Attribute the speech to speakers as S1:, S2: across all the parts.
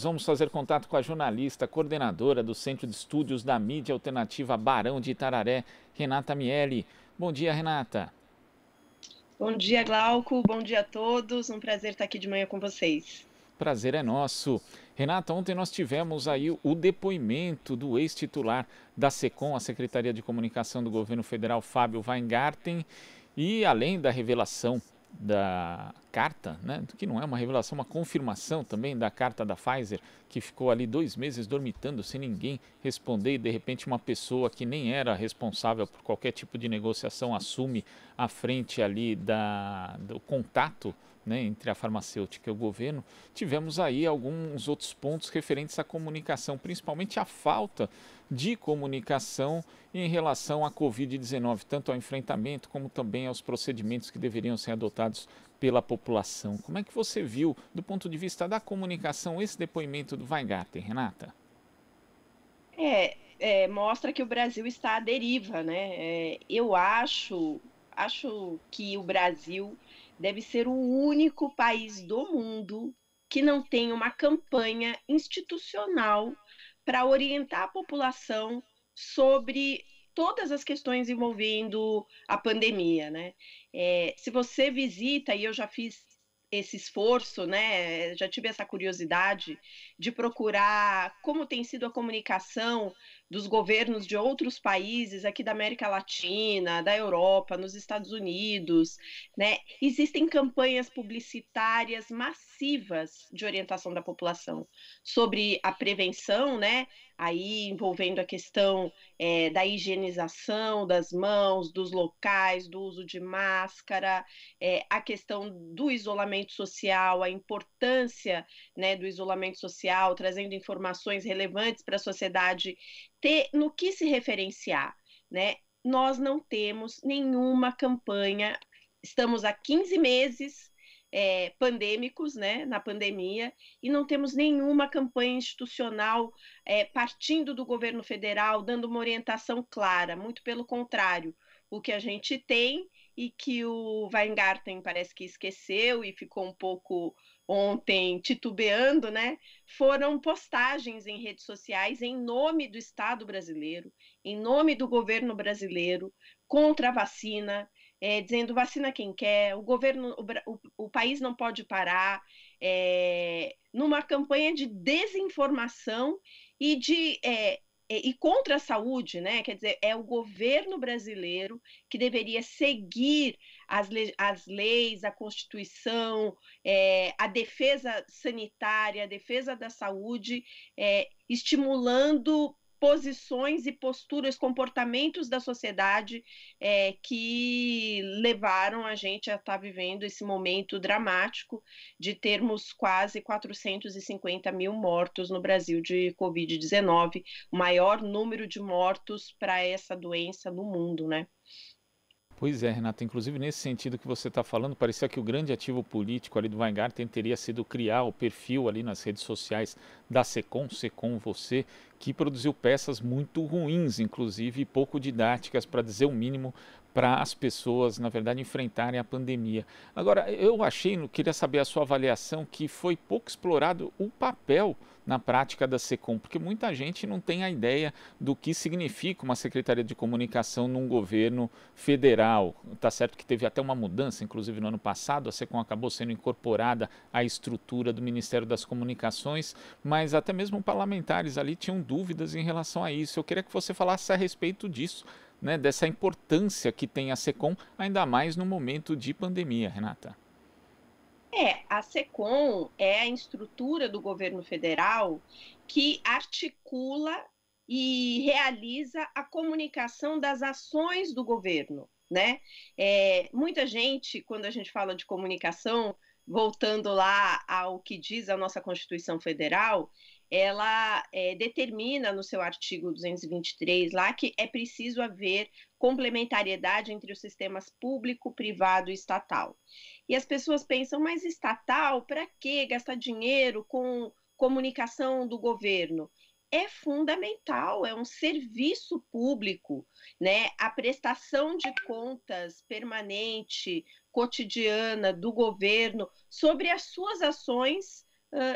S1: Nós vamos fazer contato com a jornalista, coordenadora do Centro de Estúdios da Mídia Alternativa Barão de Itararé, Renata Miele. Bom dia, Renata.
S2: Bom dia, Glauco. Bom dia a todos. Um prazer estar aqui de manhã com vocês.
S1: Prazer é nosso. Renata, ontem nós tivemos aí o depoimento do ex-titular da SECOM, a Secretaria de Comunicação do Governo Federal, Fábio Weingarten, e além da revelação da carta, né, que não é uma revelação, uma confirmação também da carta da Pfizer, que ficou ali dois meses dormitando sem ninguém responder e de repente uma pessoa que nem era responsável por qualquer tipo de negociação assume a frente ali da, do contato né, entre a farmacêutica e o governo, tivemos aí alguns outros pontos referentes à comunicação, principalmente a falta de comunicação em relação à Covid-19, tanto ao enfrentamento como também aos procedimentos que deveriam ser adotados pela população. Como é que você viu, do ponto de vista da comunicação, esse depoimento do Weingarten, Renata?
S2: É, é, mostra que o Brasil está à deriva, né? É, eu acho, acho que o Brasil deve ser o único país do mundo que não tem uma campanha institucional para orientar a população sobre todas as questões envolvendo a pandemia, né? É, se você visita, e eu já fiz esse esforço, né? Já tive essa curiosidade de procurar como tem sido a comunicação dos governos de outros países aqui da América Latina, da Europa, nos Estados Unidos, né? Existem campanhas publicitárias massivas de orientação da população sobre a prevenção, né? Aí envolvendo a questão é, da higienização das mãos, dos locais, do uso de máscara, é, a questão do isolamento social, a importância né, do isolamento social, trazendo informações relevantes para a sociedade ter no que se referenciar, né? Nós não temos nenhuma campanha, estamos há 15 meses é, pandêmicos, né, na pandemia, e não temos nenhuma campanha institucional é, partindo do governo federal, dando uma orientação clara, muito pelo contrário. O que a gente tem e que o Weingarten parece que esqueceu e ficou um pouco ontem titubeando, né? Foram postagens em redes sociais em nome do Estado brasileiro, em nome do governo brasileiro, contra a vacina, é, dizendo vacina quem quer, o governo, o, o, país não pode parar, é, numa campanha de desinformação e de é, é, e contra a saúde, né? Quer dizer, é o governo brasileiro que deveria seguir as, le as leis, a Constituição, é, a defesa sanitária, a defesa da saúde, é, estimulando posições e posturas, comportamentos da sociedade é, que levaram a gente a estar tá vivendo esse momento dramático de termos quase 450 mil mortos no Brasil de Covid-19, o maior número de mortos para essa doença no mundo, né?
S1: Pois é, Renata. Inclusive, nesse sentido que você está falando, parecia que o grande ativo político ali do Weingarten teria sido criar o perfil ali nas redes sociais da SECOM, SECOM Você, que produziu peças muito ruins, inclusive pouco didáticas, para dizer o mínimo, para as pessoas, na verdade, enfrentarem a pandemia. Agora, eu achei, queria saber a sua avaliação, que foi pouco explorado o papel na prática da SECOM, porque muita gente não tem a ideia do que significa uma Secretaria de Comunicação num governo federal. Está certo que teve até uma mudança, inclusive no ano passado, a SECOM acabou sendo incorporada à estrutura do Ministério das Comunicações, mas até mesmo parlamentares ali tinham dúvidas em relação a isso. Eu queria que você falasse a respeito disso né, dessa importância que tem a SECOM, ainda mais no momento de pandemia, Renata.
S2: É, a SECOM é a estrutura do governo federal que articula e realiza a comunicação das ações do governo, né? É, muita gente, quando a gente fala de comunicação, voltando lá ao que diz a nossa Constituição Federal, ela é, determina no seu artigo 223 lá que é preciso haver complementariedade entre os sistemas público, privado e estatal. E as pessoas pensam, mas estatal, para que gastar dinheiro com comunicação do governo? é fundamental, é um serviço público, né? A prestação de contas permanente, cotidiana do governo sobre as suas ações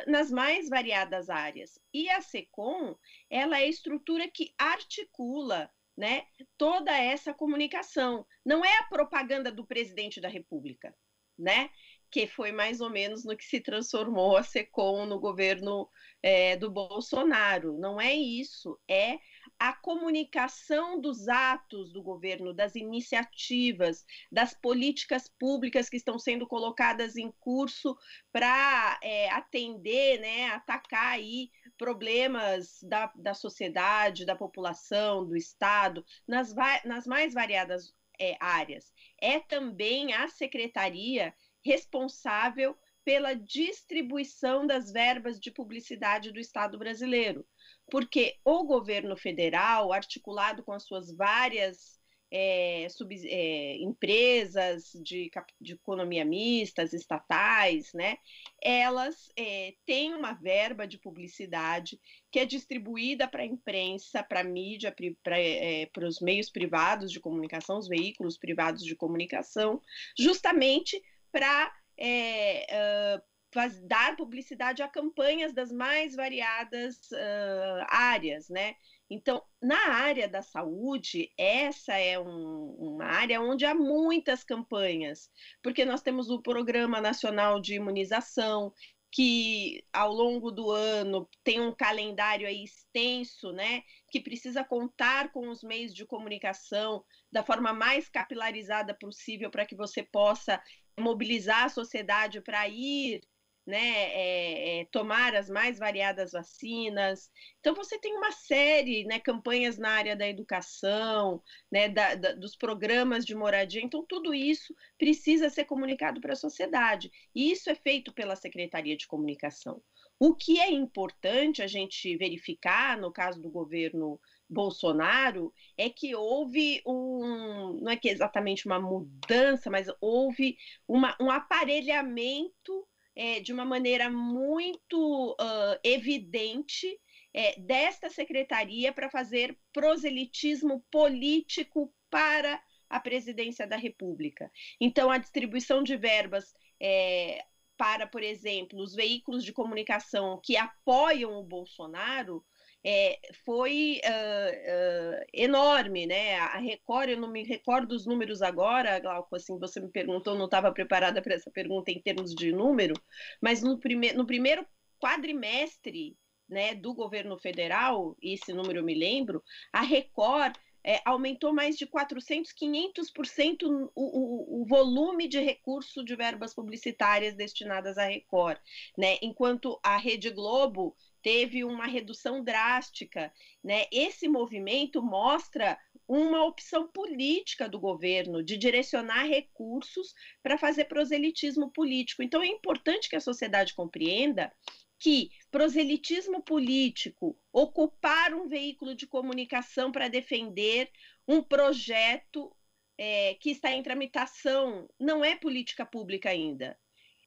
S2: nas mais variadas áreas. E a SECOM, ela é a estrutura que articula né, toda essa comunicação. Não é a propaganda do presidente da República, né? Que foi mais ou menos no que se transformou a SECOM no governo é, do Bolsonaro. Não é isso, é a comunicação dos atos do governo, das iniciativas, das políticas públicas que estão sendo colocadas em curso para é, atender, né, atacar aí problemas da, da sociedade, da população, do Estado, nas, nas mais variadas é, áreas. É também a secretaria responsável pela distribuição das verbas de publicidade do Estado brasileiro porque o governo federal, articulado com as suas várias é, sub, é, empresas de, de, economia mistas, estatais, né? Elas é, têm uma verba de publicidade que é distribuída para a imprensa, para a mídia, para é, os meios privados de comunicação, os veículos privados de comunicação, justamente para uh, é, faz, dar publicidade a campanhas das mais variadas uh, áreas, né? Então, na área da saúde, essa é um, uma área onde há muitas campanhas, porque nós temos o Programa Nacional de Imunização, que ao longo do ano tem um calendário aí extenso, né, que precisa contar com os meios de comunicação da forma mais capilarizada possível para que você possa mobilizar a sociedade para ir né, é, é, tomar as mais variadas vacinas. Então, você tem uma série, né, campanhas na área da educação, né, da, da, dos programas de moradia. Então, tudo isso precisa ser comunicado para a sociedade. E isso é feito pela Secretaria de Comunicação. O que é importante a gente verificar, no caso do governo Bolsonaro, é que houve um, não é que é exatamente uma mudança, mas houve uma, um aparelhamento é, de uma maneira muito uh, evidente é, desta secretaria para fazer proselitismo político para a presidência da República. Então, a distribuição de verbas é, para, por exemplo, os veículos de comunicação que apoiam o Bolsonaro é, foi uh, uh, enorme, né? A Record, eu não me recordo os números agora, Glauco, assim, você me perguntou, não estava preparada para essa pergunta em termos de número, mas no, prime no primeiro quadrimestre né, do governo federal, esse número eu me lembro, a Record é, aumentou mais de 400, 500% o, o, o volume de recurso de verbas publicitárias destinadas à Record, né? Enquanto a Rede Globo teve uma redução drástica, né? Esse movimento mostra uma opção política do governo de direcionar recursos para fazer proselitismo político. Então é importante que a sociedade compreenda que proselitismo político, ocupar um veículo de comunicação para defender um projeto é, que está em tramitação, não é política pública ainda.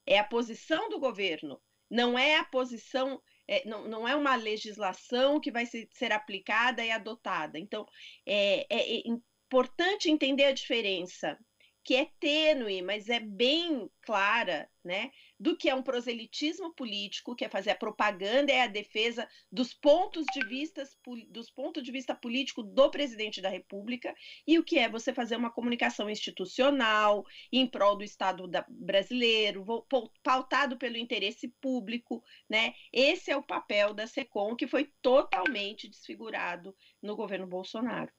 S2: É a posição do governo, não é a posição, é, não, não é uma legislação que vai ser, ser aplicada e adotada. Então, é, é, é importante entender a diferença que é tênue, mas é bem clara, né, do que é um proselitismo político, que é fazer a propaganda, é a defesa dos pontos de vista, dos pontos de vista político do presidente da República, e o que é você fazer uma comunicação institucional em prol do Estado da, brasileiro, pautado pelo interesse público, né? Esse é o papel da SECOM, que foi totalmente desfigurado no governo Bolsonaro.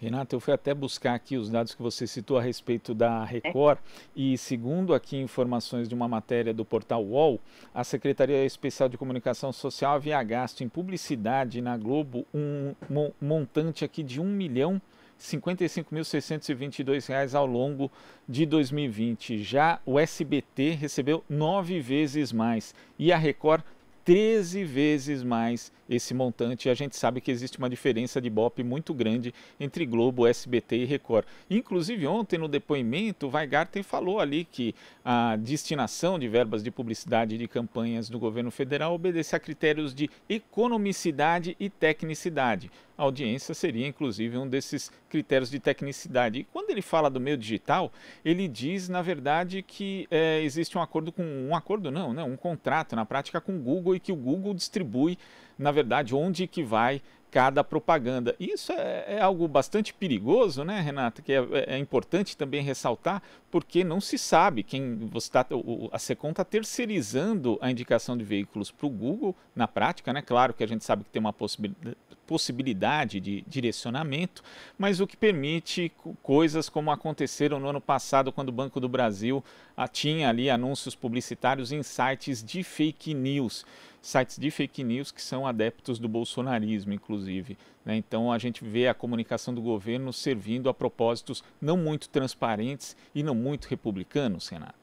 S1: Renata, eu fui até buscar aqui os dados que você citou a respeito da é. Record e segundo aqui informações de uma matéria do portal UOL, a Secretaria Especial de Comunicação Social havia gasto em publicidade na Globo um montante aqui de um milhão 55.622 reais ao longo de 2020. Já o SBT recebeu nove vezes mais e a Record 13 vezes mais esse montante. A gente sabe que existe uma diferença de BOP muito grande entre Globo, SBT e Record. Inclusive, ontem no depoimento, Weigarten falou ali que a destinação de verbas de publicidade de campanhas do governo federal obedece a critérios de economicidade e tecnicidade. A audiência seria, inclusive, um desses critérios de tecnicidade. E quando ele fala do meio digital, ele diz, na verdade, que é, existe um acordo com. Um acordo não, né? Um contrato, na prática, com o Google e que o Google distribui na verdade, onde que vai cada propaganda. Isso é, é algo bastante perigoso, né, Renata? Que é, é, é, importante também ressaltar, porque não se sabe quem você tá, o, a Secom está terceirizando a indicação de veículos para o Google na prática, né? Claro que a gente sabe que tem uma possibilidade possibilidade de direcionamento, mas o que permite coisas como aconteceram no ano passado, quando o Banco do Brasil ah, tinha ali anúncios publicitários em sites de fake news sites de fake news que são adeptos do bolsonarismo, inclusive. Né? Então a gente vê a comunicação do governo servindo a propósitos não muito transparentes e não muito republicanos, Renata.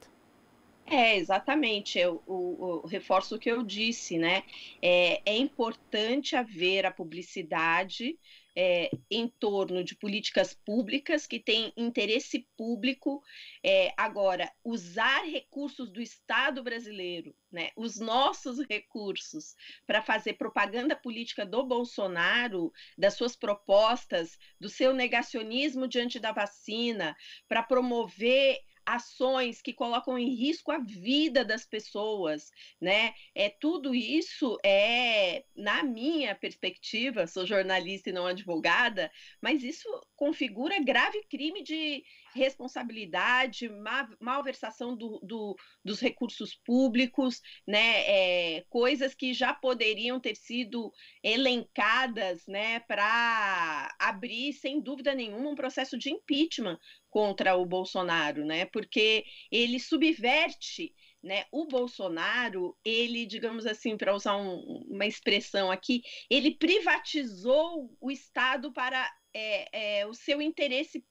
S2: É, exatamente. Eu, o, o, reforço o que eu disse, né? É, é importante haver a publicidade é, em torno de políticas públicas que têm interesse público. É, agora, usar recursos do Estado brasileiro, né, os nossos recursos, para fazer propaganda política do Bolsonaro, das suas propostas, do seu negacionismo diante da vacina, para promover ações que colocam em risco a vida das pessoas, né? É tudo isso é na minha perspectiva, sou jornalista e não advogada, mas isso configura grave crime de responsabilidade, ma malversação do, do, dos recursos públicos, né? É, coisas que já poderiam ter sido elencadas, né? Para abrir, sem dúvida nenhuma, um processo de impeachment contra o Bolsonaro, né? Porque ele subverte, né? O Bolsonaro, ele, digamos assim, para usar um, uma expressão aqui, ele privatizou o Estado para é, é, o seu interesse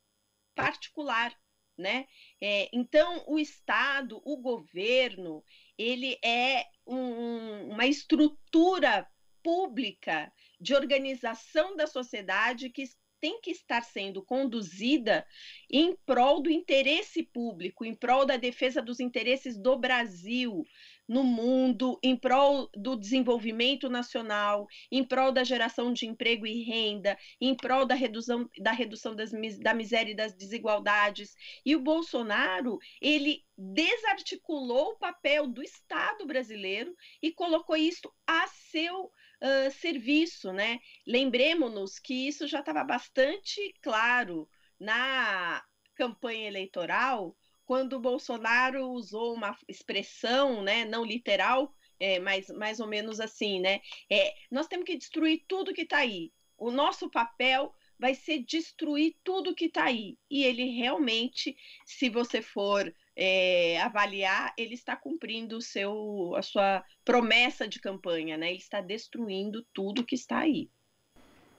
S2: particular, né? É, então, o Estado, o governo, ele é um, uma estrutura pública de organização da sociedade que tem que estar sendo conduzida em prol do interesse público, em prol da defesa dos interesses do Brasil no mundo, em prol do desenvolvimento nacional, em prol da geração de emprego e renda, em prol da redução da, redução das, da miséria e das desigualdades. E o Bolsonaro, ele desarticulou o papel do Estado brasileiro e colocou isso a seu uh, serviço, né? Lembremos-nos que isso já estava bastante claro na campanha eleitoral, quando Bolsonaro usou uma expressão, né, não literal, é, mas mais ou menos assim, né? É, nós temos que destruir tudo que está aí. O nosso papel vai ser destruir tudo que está aí. E ele realmente, se você for é, avaliar, ele está cumprindo seu, a sua promessa de campanha, né? Ele está destruindo tudo que está aí.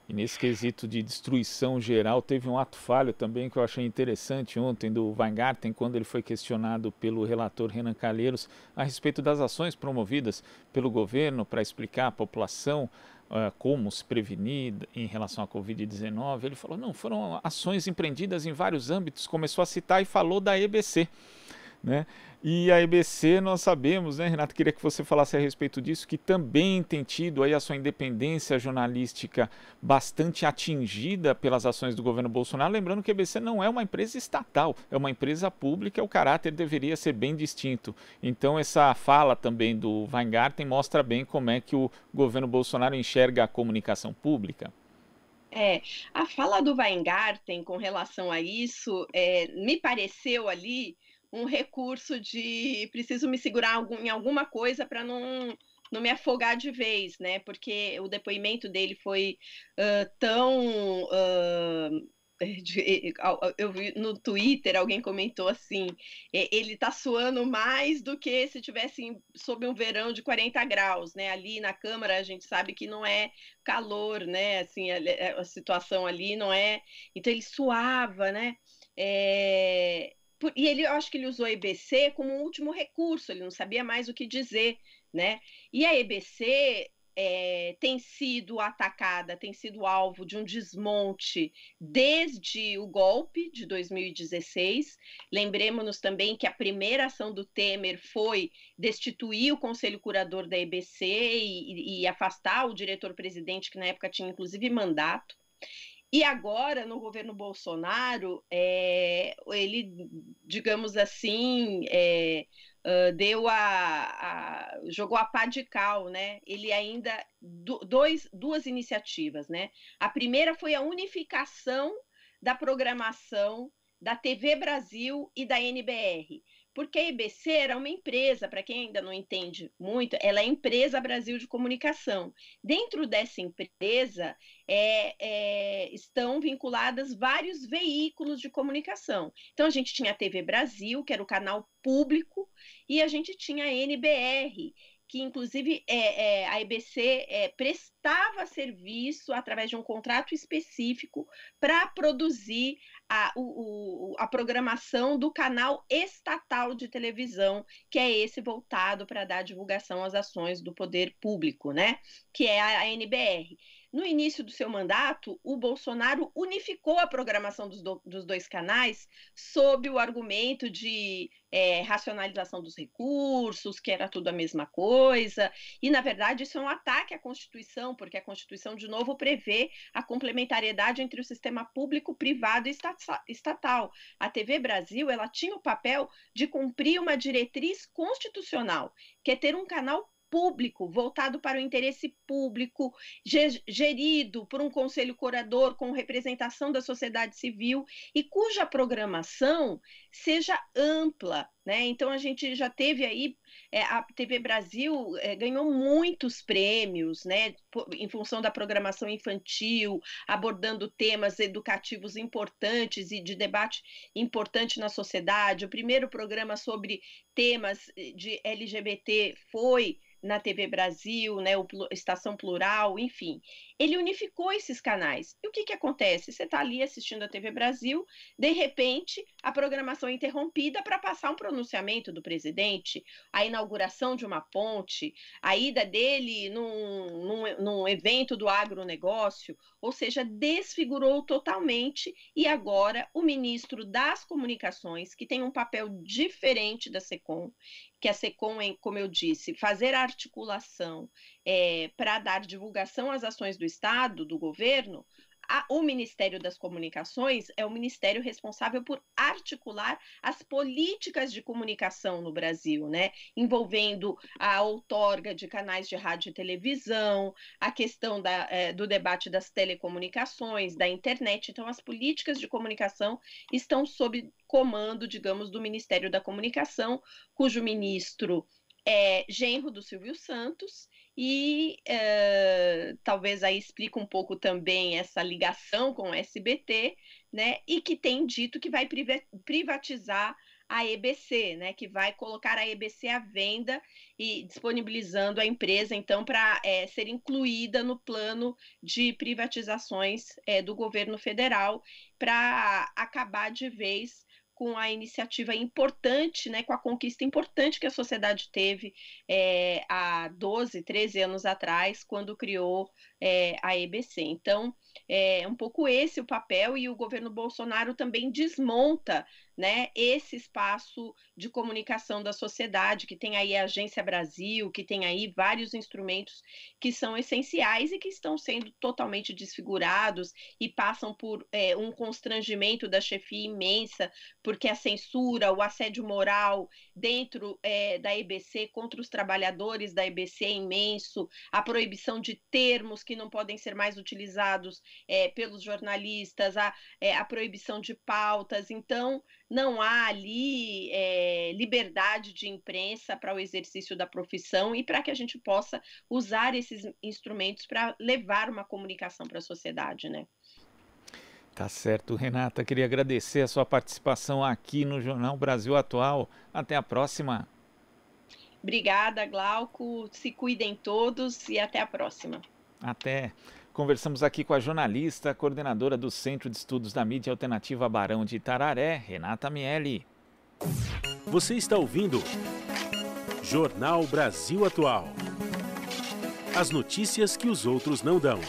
S1: E nesse quesito de destruição geral, teve um ato falho também que eu achei interessante ontem do Weingarten, quando ele foi questionado pelo relator Renan Calheiros a respeito das ações promovidas pelo governo para explicar à população eh, como se prevenir em relação à Covid-19. Ele falou: não, foram ações empreendidas em vários âmbitos, começou a citar e falou da EBC. Né? E a EBC, nós sabemos, né, Renato, queria que você falasse a respeito disso, que também tem tido aí a sua independência jornalística bastante atingida pelas ações do governo Bolsonaro. Lembrando que a EBC não é uma empresa estatal, é uma empresa pública, o caráter deveria ser bem distinto. Então, essa fala também do Weingarten mostra bem como é que o governo Bolsonaro enxerga a comunicação pública.
S2: É, a fala do Weingarten com relação a isso é, me pareceu ali um recurso de preciso me segurar em alguma coisa para não, não me afogar de vez, né? Porque o depoimento dele foi uh, tão. Uh, eu vi no Twitter alguém comentou assim: é, ele tá suando mais do que se tivesse sob um verão de 40 graus, né? Ali na Câmara a gente sabe que não é calor, né? Assim, a, a situação ali não é. Então ele suava, né? É, e ele, eu acho que ele usou a EBC como um último recurso, ele não sabia mais o que dizer, né? E a EBC é, tem sido atacada, tem sido alvo de um desmonte desde o golpe de 2016. Lembremos-nos também que a primeira ação do Temer foi destituir o conselho curador da EBC e, e afastar o diretor-presidente, que na época tinha inclusive mandato. E agora, no governo Bolsonaro, é, ele, digamos assim, é, uh, deu a, a, jogou a pá de cal, né? Ele ainda do, dois, duas iniciativas, né? A primeira foi a unificação da programação da TV Brasil e da NBR. Porque a EBC era uma empresa, para quem ainda não entende muito, ela é empresa Brasil de Comunicação. Dentro dessa empresa é, é, estão vinculadas vários veículos de comunicação. Então a gente tinha a TV Brasil, que era o canal público, e a gente tinha a NBR, que inclusive é, é, a EBC é, prestava serviço através de um contrato específico para produzir a, o, a programação do canal estatal de televisão, que é esse voltado para dar divulgação às ações do poder público, né? Que é a NBR. No início do seu mandato, o Bolsonaro unificou a programação dos, do, dos dois canais sob o argumento de é, racionalização dos recursos, que era tudo a mesma coisa. E, na verdade, isso é um ataque à Constituição, porque a Constituição, de novo, prevê a complementariedade entre o sistema público, privado e estatal. A TV Brasil ela tinha o papel de cumprir uma diretriz constitucional, que é ter um canal público, voltado para o interesse público, gerido por um conselho curador com representação da sociedade civil e cuja programação seja ampla. Né? Então, a gente já teve aí, é, a TV Brasil é, ganhou muitos prêmios né, em função da programação infantil, abordando temas educativos importantes e de debate importante na sociedade. O primeiro programa sobre temas eh, de LGBT foi na TV Brasil, né, o Estação Plural, enfim. Ele unificou esses canais. E o que, que acontece? Você está ali assistindo a TV Brasil, de repente, a programação é interrompida para passar um pronunciamento do presidente, a inauguração de uma ponte, a ida dele num, num, num evento do agronegócio, ou seja, desfigurou totalmente. E agora o ministro das Comunicações, que tem um papel diferente da SECOM, que a SECOM, é, como eu disse, fazer articulação é, para dar divulgação às ações do Estado, do governo, a, o Ministério das Comunicações é o ministério responsável por articular as políticas de comunicação no Brasil, né? Envolvendo a outorga de canais de rádio e televisão, a questão da, é, do debate das telecomunicações, da internet. Então, as políticas de comunicação estão sob comando, digamos, do Ministério da Comunicação, cujo ministro é genro do Silvio Santos e uh, talvez aí explica um pouco também essa ligação com o SBT, né? E que tem dito que vai privatizar a EBC, né? Que vai colocar a EBC à venda e disponibilizando a empresa, então, para é, eh, ser incluída no plano de privatizações é, do governo federal para acabar de vez com a iniciativa importante, né, com a conquista importante que a sociedade teve é, há 12, 13 anos atrás, quando criou é, a EBC. Então, é um pouco esse o papel, e o governo Bolsonaro também desmonta né, esse espaço de comunicação da sociedade, que tem aí a Agência Brasil, que tem aí vários instrumentos que são essenciais e que estão sendo totalmente desfigurados e passam por é, um constrangimento da chefia imensa, porque a censura, o assédio moral dentro é, da EBC contra os trabalhadores da EBC é imenso, a proibição de termos que não podem ser mais utilizados é, pelos jornalistas, a, é, a, proibição de pautas. Então, não há ali é, liberdade de imprensa para o exercício da profissão e para que a gente possa usar esses instrumentos para levar uma comunicação para a sociedade, né?
S1: Tá certo, Renata. Queria agradecer a sua participação aqui no Jornal Brasil Atual. Até a próxima.
S2: Obrigada, Glauco. Se cuidem todos e até a próxima.
S1: Até. Conversamos aqui com a jornalista, coordenadora do Centro de Estudos da Mídia Alternativa Barão de Tararé, Renata Miele. Você está ouvindo Jornal Brasil Atual. As notícias que os outros não dão.